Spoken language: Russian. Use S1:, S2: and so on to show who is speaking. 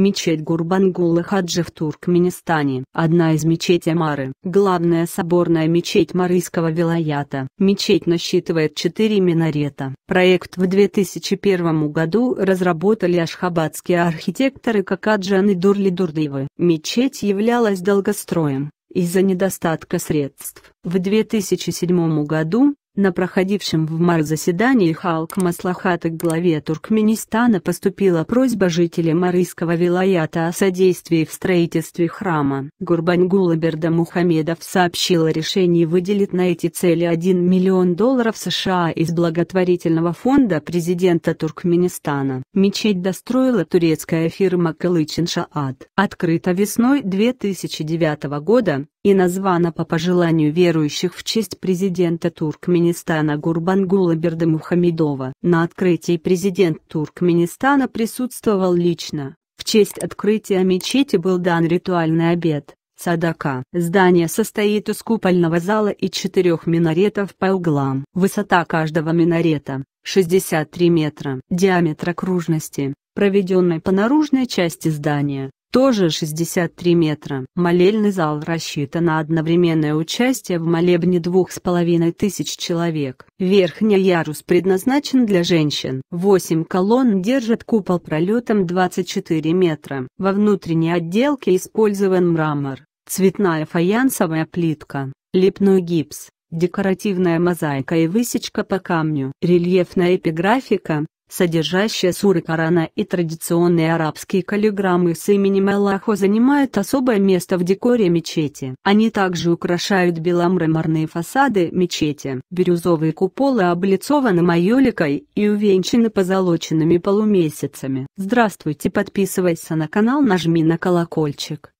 S1: Мечеть Гурбангула Хаджи в Туркменистане. Одна из мечетей Мары. Главная соборная мечеть Марийского вилаята. Мечеть насчитывает четыре минарета. Проект в 2001 году разработали ашхабадские архитекторы Какаджан и Дурли Дурдивы. Мечеть являлась долгостроем из-за недостатка средств. В 2007 году на проходившем в мар заседании Халк Маслахата к главе Туркменистана поступила просьба жителей Марийского вилаята о содействии в строительстве храма. Гурбангула Берда Мухамедов сообщил о решении выделить на эти цели 1 миллион долларов США из благотворительного фонда президента Туркменистана. Мечеть достроила турецкая фирма Калычин Шаад. Открыта весной 2009 года, и названа по пожеланию верующих в честь президента Туркменистана Гурбангула Бердымухамедова. На открытии президент Туркменистана присутствовал лично, в честь открытия мечети был дан ритуальный обед. Садака. Здание состоит из купольного зала и четырех минаретов по углам. Высота каждого минарета – 63 метра. Диаметр окружности, проведенной по наружной части здания, тоже 63 метра. Молельный зал рассчитан на одновременное участие в молебне двух с половиной тысяч человек. Верхний ярус предназначен для женщин. 8 колонн держат купол пролетом 24 метра. Во внутренней отделке использован мрамор, цветная фаянсовая плитка, лепной гипс, декоративная мозаика и высечка по камню. Рельефная эпиграфика, содержащая суры Корана и традиционные арабские каллиграммы с именем Аллаха занимают особое место в декоре мечети. Они также украшают беломраморные фасады мечети. Бирюзовые куполы облицованы майоликой и увенчаны позолоченными полумесяцами. Здравствуйте, подписывайся на канал, нажми на колокольчик.